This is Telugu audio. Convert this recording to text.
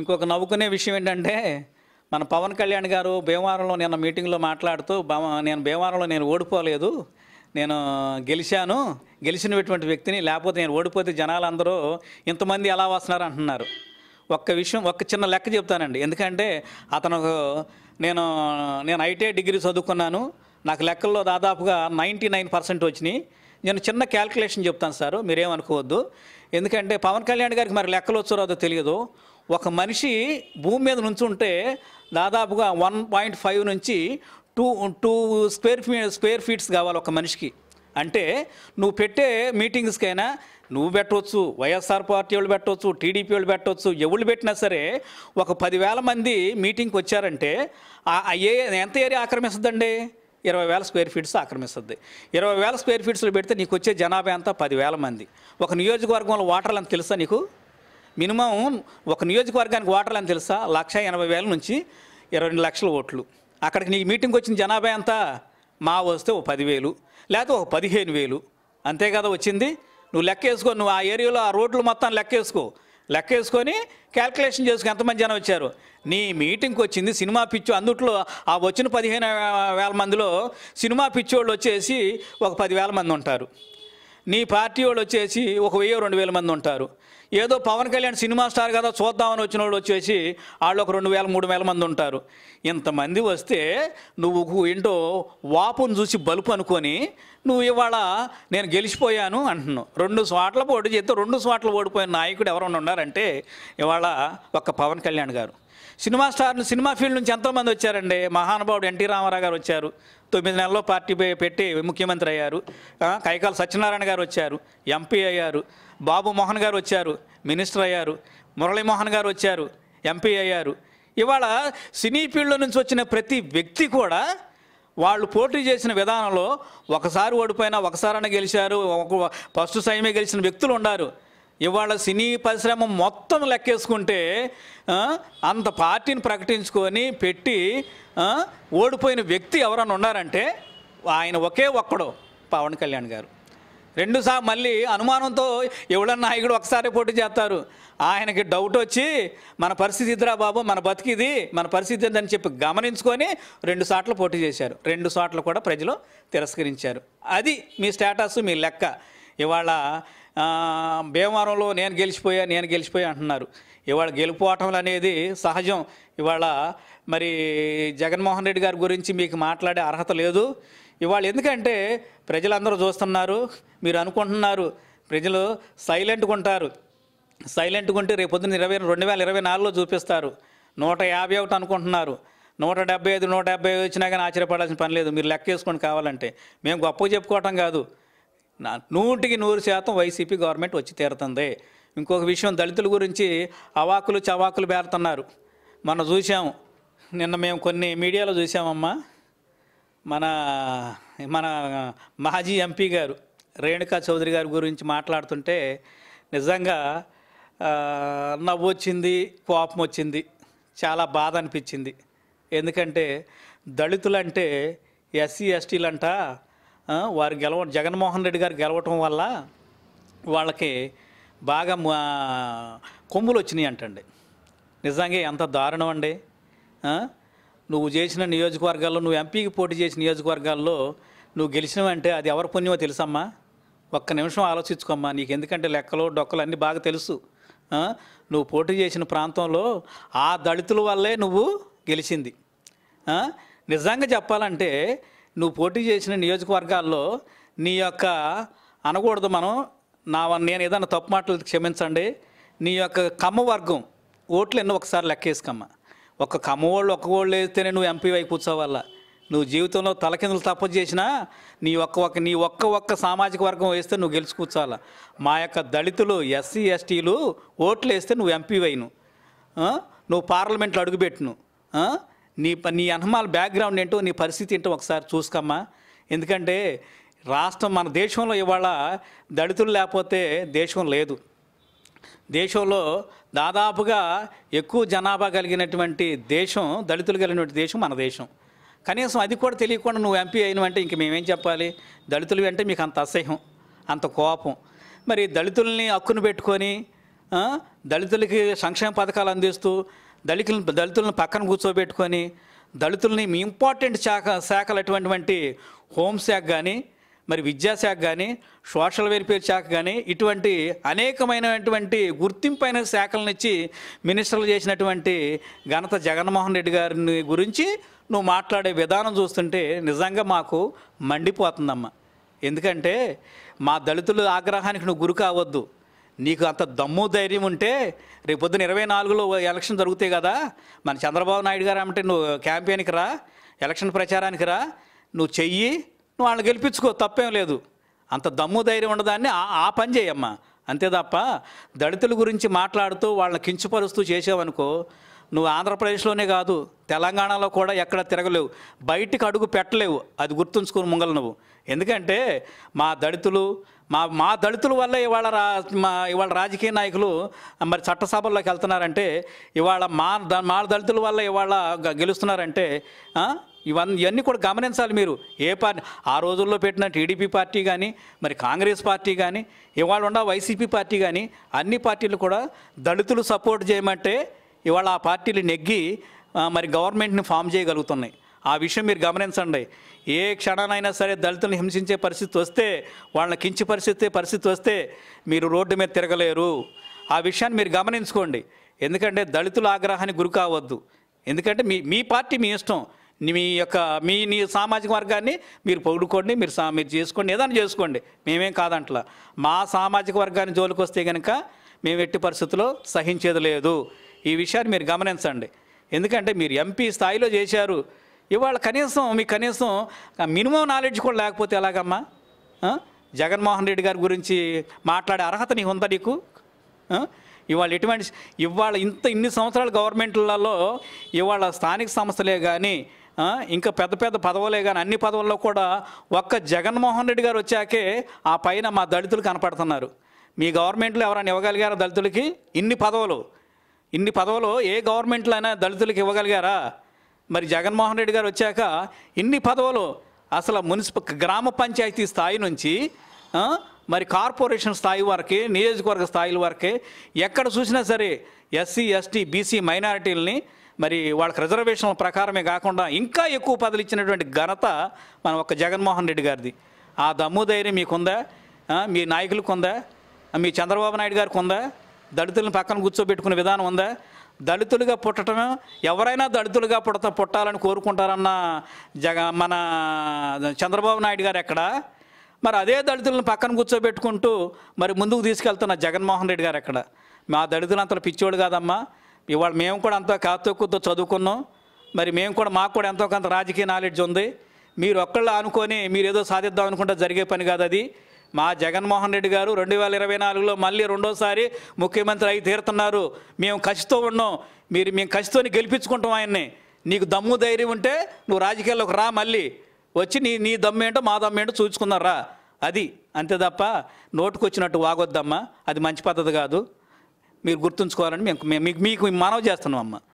ఇంకొక నవ్వుకునే విషయం ఏంటంటే మన పవన్ కళ్యాణ్ గారు భీమవరంలో నిన్న మీటింగ్లో మాట్లాడుతూ నేను భీమవరంలో నేను ఓడిపోలేదు నేను గెలిచాను గెలిచినటువంటి వ్యక్తిని లేకపోతే నేను ఓడిపోతే జనాలందరూ ఇంతమంది ఎలా వస్తున్నారు అంటున్నారు ఒక్క విషయం ఒక్క చిన్న లెక్క చెప్తానండి ఎందుకంటే అతను నేను నేను ఐటీఐ డిగ్రీ చదువుకున్నాను నాకు లెక్కల్లో దాదాపుగా నైంటీ నైన్ పర్సెంట్ వచ్చినాయి నేను చిన్న క్యాల్కులేషన్ చెప్తాను సార్ మీరేమనుకోవద్దు ఎందుకంటే పవన్ కళ్యాణ్ గారికి మరి లెక్కలు వచ్చారో తెలియదు ఒక మనిషి భూమి మీద ఉంటే దాదాపుగా వన్ పాయింట్ ఫైవ్ నుంచి two two square feet square feets కావాలి ఒక మనిషికి అంటే నువ్వు పెట్టే మీటింగ్స్కైనా నువ్వు పెట్టవచ్చు వైఎస్ఆర్ పార్టీ వాళ్ళు పెట్టవచ్చు టీడీపీ వాళ్ళు పెట్టవచ్చు ఎవరు పెట్టినా సరే ఒక పదివేల మంది మీటింగ్కి వచ్చారంటే ఏ ఎంత ఏరియా ఆక్రమిస్తుందండి ఇరవై వేల స్క్వేర్ ఫీట్స్ ఆక్రమిస్తుంది ఇరవై వేల స్క్వేర్ ఫీట్స్లో పెడితే నీకు వచ్చే జనాభా అంతా పదివేల మంది ఒక నియోజకవర్గంలో వాటర్లు అంత తెలుసా నీకు మినిమం ఒక నియోజకవర్గానికి ఓటర్లు అని తెలుసా లక్ష ఎనభై వేల నుంచి ఇరవై లక్షల ఓట్లు అక్కడికి నీకు మీటింగ్ వచ్చిన జనాభా ఎంత మా వస్తే ఒక పదివేలు లేకపోతే ఒక పదిహేను వేలు అంతే కదా వచ్చింది నువ్వు లెక్క వేసుకో నువ్వు ఆ ఏరియాలో ఆ రోడ్లు మొత్తం లెక్క వేసుకో లెక్క వేసుకొని క్యాల్కులేషన్ చేసుకుని ఎంతమంది జనం వచ్చారు నీ మీటింగ్కి వచ్చింది సినిమా పిచ్చు అందుట్లో ఆ వచ్చిన పదిహేను వేల మందిలో సినిమా పిచ్చోళ్ళు వచ్చేసి ఒక పదివేల మంది ఉంటారు నీ పార్టీ వాళ్ళు వచ్చేసి ఒక వెయ్యి రెండు వేల మంది ఉంటారు ఏదో పవన్ కళ్యాణ్ సినిమా స్టార్ కదా చూద్దామని వచ్చిన వాళ్ళు వచ్చేసి వాళ్ళు ఒక రెండు వేల మూడు వేల మంది ఉంటారు ఇంతమంది వస్తే నువ్వు ఏంటో వాపును చూసి బలుపు అనుకొని నువ్వు ఇవాళ నేను గెలిచిపోయాను అంటున్నావు రెండు స్వాట్ల పోటీ చేస్తే రెండు స్వాట్లు ఓడిపోయిన నాయకుడు ఎవరైనా ఉన్నారంటే ఇవాళ ఒక పవన్ కళ్యాణ్ గారు సినిమా స్టార్ సినిమా ఫీల్డ్ నుంచి ఎంతోమంది వచ్చారండి మహానుభావుడు ఎన్టీ రామారావు గారు వచ్చారు తొమ్మిది నెలల్లో పార్టీ పెట్టి ముఖ్యమంత్రి అయ్యారు కైకాల సత్యనారాయణ గారు వచ్చారు ఎంపీ అయ్యారు బాబు మోహన్ గారు వచ్చారు మినిస్టర్ అయ్యారు మురళీమోహన్ గారు వచ్చారు ఎంపీ అయ్యారు ఇవాళ సినీ ఫీల్డ్ నుంచి వచ్చిన ప్రతి వ్యక్తి కూడా వాళ్ళు పోటీ చేసిన విధానంలో ఒకసారి ఓడిపోయినా ఒకసారైనా గెలిచారు ఒక ఫస్ట్ సైమే గెలిచిన వ్యక్తులు ఉన్నారు ఇవాళ సినీ పరిశ్రమ మొత్తం లెక్కేసుకుంటే అంత పార్టీని ప్రకటించుకొని పెట్టి ఓడిపోయిన వ్యక్తి ఎవరైనా ఉన్నారంటే ఆయన ఒకే ఒక్కడు పవన్ కళ్యాణ్ గారు రెండుసార్లు మళ్ళీ అనుమానంతో ఎవడన్నా నాయకుడు ఒకసారి పోటీ చేస్తారు ఆయనకి డౌట్ వచ్చి మన పరిస్థితి ఇద్దరా బాబు మన బతికిది మన పరిస్థితి అని చెప్పి గమనించుకొని రెండు సార్లు పోటీ చేశారు రెండు సార్లు కూడా ప్రజలు తిరస్కరించారు అది మీ స్టేటస్ మీ లెక్క ఇవాళ భీమవరంలో నేను గెలిచిపోయా నేను గెలిచిపోయా అంటున్నారు ఇవాళ గెలుపోవటం అనేది సహజం ఇవాళ మరి జగన్మోహన్ రెడ్డి గారి గురించి మీకు మాట్లాడే అర్హత లేదు ఇవాళ ఎందుకంటే ప్రజలందరూ చూస్తున్నారు మీరు అనుకుంటున్నారు ప్రజలు సైలెంట్గా ఉంటారు సైలెంట్గా ఉంటే రేపు పొద్దున్న ఇరవై రెండు వేల ఇరవై నాలుగులో చూపిస్తారు నూట యాభై ఒకటి అనుకుంటున్నారు నూట డెబ్బై ఐదు నూట డెబ్బై వచ్చినా కానీ ఆశ్చర్యపడాల్సిన పని లేదు మీరు లెక్క వేసుకోండి కావాలంటే మేము గొప్ప చెప్పుకోవటం కాదు నూటికి నూరు శాతం వైసీపీ గవర్నమెంట్ వచ్చి తీరుతుంది ఇంకొక విషయం దళితుల గురించి అవాకులు చవాకులు బేరుతున్నారు మనం చూసాము నిన్న మేము కొన్ని మీడియాలో చూసామమ్మా మన మన మాజీ ఎంపీ గారు రేణుకా చౌదరి గారి గురించి మాట్లాడుతుంటే నిజంగా నవ్వు వచ్చింది కోపం వచ్చింది చాలా బాధ అనిపించింది ఎందుకంటే దళితులంటే ఎస్సీ ఎస్టీలంట వారు గెలవ జగన్మోహన్ రెడ్డి గారు గెలవటం వల్ల వాళ్ళకి బాగా కొమ్ములు వచ్చినాయి అంటండి నిజంగా ఎంత దారుణం అండి నువ్వు చేసిన నియోజకవర్గాల్లో నువ్వు ఎంపీకి పోటీ చేసిన నియోజకవర్గాల్లో నువ్వు గెలిచినవంటే అది ఎవరి పుణ్యమో తెలుసమ్మా ఒక్క నిమిషం ఆలోచించుకోమ్మా నీకు ఎందుకంటే లెక్కలు డొక్కలు అన్నీ బాగా తెలుసు నువ్వు పోటీ చేసిన ప్రాంతంలో ఆ దళితుల వల్లే నువ్వు గెలిచింది నిజంగా చెప్పాలంటే నువ్వు పోటీ చేసిన నియోజకవర్గాల్లో నీ యొక్క అనకూడదు మనం నా నేను ఏదైనా తప్పు మాటలు క్షమించండి నీ యొక్క కమ్మ వర్గం ఓట్లు ఎన్నో ఒకసారి లెక్కేసుకమ్మ ఒక కమ్మ వాళ్ళు ఒక్క వాళ్ళు వేస్తేనే నువ్వు ఎంపీ వైపు కూర్చోవాల నువ్వు జీవితంలో తలకిందులు తప్పు చేసినా నీ ఒక్క ఒక్క నీ ఒక్క ఒక్క సామాజిక వర్గం వేస్తే నువ్వు గెలిచి కూర్చోవాలా మా యొక్క దళితులు ఎస్సీ ఎస్టీలు ఓట్లు వేస్తే నువ్వు ఎంపీ అయిను నువ్వు పార్లమెంట్లో అడుగుపెట్టును నీ నీ అనమాల బ్యాక్గ్రౌండ్ ఏంటో నీ పరిస్థితి ఏంటో ఒకసారి చూసుకోమ్మా ఎందుకంటే రాష్ట్రం మన దేశంలో ఇవాళ దళితులు లేకపోతే దేశం లేదు దేశంలో దాదాపుగా ఎక్కువ జనాభా కలిగినటువంటి దేశం దళితులు కలిగినటువంటి దేశం మన దేశం కనీసం అది కూడా తెలియకుండా నువ్వు ఎంపీ అయినవంటే ఇంక మేమేం చెప్పాలి దళితులు అంటే మీకు అంత అసహ్యం అంత కోపం మరి దళితుల్ని హక్కును పెట్టుకొని దళితులకి సంక్షేమ పథకాలు అందిస్తూ దళితులను దళితులను పక్కన కూర్చోబెట్టుకొని దళితుల్ని మీ ఇంపార్టెంట్ శాఖ శాఖలు అటువంటి హోంశాఖ కానీ మరి విద్యాశాఖ కానీ సోషల్ వెల్ఫేర్ శాఖ కానీ ఇటువంటి అనేకమైనటువంటి గుర్తింపు శాఖలను ఇచ్చి మినిస్టర్లు చేసినటువంటి ఘనత జగన్మోహన్ రెడ్డి గారిని గురించి నువ్వు మాట్లాడే విధానం చూస్తుంటే నిజంగా మాకు మండిపోతుందమ్మా ఎందుకంటే మా దళితుల ఆగ్రహానికి నువ్వు గురి కావద్దు నీకు అంత దమ్ము ధైర్యం ఉంటే రేపు పొద్దున ఇరవై నాలుగులో ఎలక్షన్ జరుగుతాయి కదా మన చంద్రబాబు నాయుడు గారు అంటే నువ్వు క్యాంపెయిన్కి రా ఎలక్షన్ ప్రచారానికి రా నువ్వు చెయ్యి నువ్వు వాళ్ళని గెలిపించుకో తప్పేం లేదు అంత దమ్ము ధైర్యం ఉండదాన్ని ఆ పని చేయమ్మా అంతే తప్ప దళితుల గురించి మాట్లాడుతూ వాళ్ళని కించుపరుస్తూ చేసావనుకో నువ్వు ఆంధ్రప్రదేశ్లోనే కాదు తెలంగాణలో కూడా ఎక్కడ తిరగలేవు బయటికి అడుగు పెట్టలేవు అది గుర్తుంచుకుని ముంగలు నువ్వు ఎందుకంటే మా దళితులు మా మా దళితుల వల్ల ఇవాళ రా మా ఇవాళ రాజకీయ నాయకులు మరి చట్టసభల్లోకి వెళ్తున్నారంటే ఇవాళ మా మా దళితుల వల్ల ఇవాళ గెలుస్తున్నారంటే ఇవన్నీ ఇవన్నీ కూడా గమనించాలి మీరు ఏ పార్టీ ఆ రోజుల్లో పెట్టిన టీడీపీ పార్టీ కానీ మరి కాంగ్రెస్ పార్టీ కానీ ఇవాళ ఉన్న వైసీపీ పార్టీ కానీ అన్ని పార్టీలు కూడా దళితులు సపోర్ట్ చేయమంటే ఇవాళ ఆ పార్టీలు నెగ్గి మరి గవర్నమెంట్ని ఫామ్ చేయగలుగుతున్నాయి ఆ విషయం మీరు గమనించండి ఏ క్షణానైనా సరే దళితులను హింసించే పరిస్థితి వస్తే వాళ్ళని కించి పరిస్థితి పరిస్థితి వస్తే మీరు రోడ్డు మీద తిరగలేరు ఆ విషయాన్ని మీరు గమనించుకోండి ఎందుకంటే దళితుల ఆగ్రహానికి గురి కావద్దు ఎందుకంటే మీ మీ పార్టీ మీ ఇష్టం మీ యొక్క మీ నీ సామాజిక వర్గాన్ని మీరు పొగుడుకోండి మీరు సా మీరు చేసుకోండి ఏదైనా చేసుకోండి మేమేం కాదంట్లా మా సామాజిక వర్గాన్ని జోలికి వస్తే కనుక మేము ఎట్టి పరిస్థితుల్లో సహించేది లేదు ఈ విషయాన్ని మీరు గమనించండి ఎందుకంటే మీరు ఎంపీ స్థాయిలో చేశారు ఇవాళ కనీసం మీకు కనీసం మినిమం నాలెడ్జ్ కూడా లేకపోతే ఎలాగమ్మా జగన్మోహన్ రెడ్డి గారి గురించి మాట్లాడే అర్హత నీకు ఉందా నీకు ఇవాళ ఎటువంటి ఇవాళ ఇంత ఇన్ని సంవత్సరాలు గవర్నమెంట్లలో ఇవాళ స్థానిక సంస్థలే కానీ ఇంకా పెద్ద పెద్ద పదవులే కానీ అన్ని పదవుల్లో కూడా ఒక్క జగన్మోహన్ రెడ్డి గారు వచ్చాకే ఆ పైన మా దళితులు కనపడుతున్నారు మీ గవర్నమెంట్లో ఎవరైనా ఇవ్వగలిగారా దళితులకి ఇన్ని పదవులు ఇన్ని పదవులు ఏ గవర్నమెంట్లో అయినా దళితులకి ఇవ్వగలిగారా మరి జగన్మోహన్ రెడ్డి గారు వచ్చాక ఇన్ని పదవులు అసలు మున్సిపల్ గ్రామ పంచాయతీ స్థాయి నుంచి మరి కార్పొరేషన్ స్థాయి వరకే నియోజకవర్గ స్థాయిల వరకే ఎక్కడ చూసినా సరే ఎస్సీ ఎస్టీ బీసీ మైనారిటీలని మరి వాళ్ళకి రిజర్వేషన్ల ప్రకారమే కాకుండా ఇంకా ఎక్కువ పదవులు ఇచ్చినటువంటి ఘనత మన ఒక జగన్మోహన్ రెడ్డి గారిది ఆ దమ్ము ధైర్యం మీకుందా మీ నాయకులకు ఉందా మీ చంద్రబాబు నాయుడు గారికి ఉందా దళితులను పక్కన కూర్చోబెట్టుకునే విధానం ఉందా దళితులుగా పుట్టడం ఎవరైనా దళితులుగా పుట్ట పుట్టాలని కోరుకుంటారన్న జగ మన చంద్రబాబు నాయుడు గారు ఎక్కడ మరి అదే దళితులను పక్కన కూర్చోబెట్టుకుంటూ మరి ముందుకు తీసుకెళ్తున్న జగన్మోహన్ రెడ్డి గారు ఎక్కడ మా దళితులు అంతలో పిచ్చోడు కాదమ్మా ఇవాళ మేము కూడా అంత కాతొక్కుతో చదువుకున్నాం మరి మేము కూడా మాకు కూడా ఎంతో కొంత రాజకీయ నాలెడ్జ్ ఉంది మీరు ఒక్కళ్ళు అనుకొని మీరు ఏదో సాధిద్దాం అనుకుంటే జరిగే పని కాదు అది మా జగన్మోహన్ రెడ్డి గారు రెండు వేల ఇరవై నాలుగులో మళ్ళీ రెండోసారి ముఖ్యమంత్రి అయి తీరుతున్నారు మేము కసితో ఉన్నాం మీరు మేము కసితోని గెలిపించుకుంటాం ఆయన్ని నీకు దమ్ము ధైర్యం ఉంటే నువ్వు రాజకీయాల్లోకి రా మళ్ళీ వచ్చి నీ నీ దమ్మేంటో మా దమ్మేంటో చూసుకుందాం రా అది అంతే తప్ప నోటుకొచ్చినట్టు వాగొద్దమ్మా అది మంచి పద్ధతి కాదు మీరు గుర్తుంచుకోవాలని మేము మీకు మీకు మనవి చేస్తున్నాం అమ్మ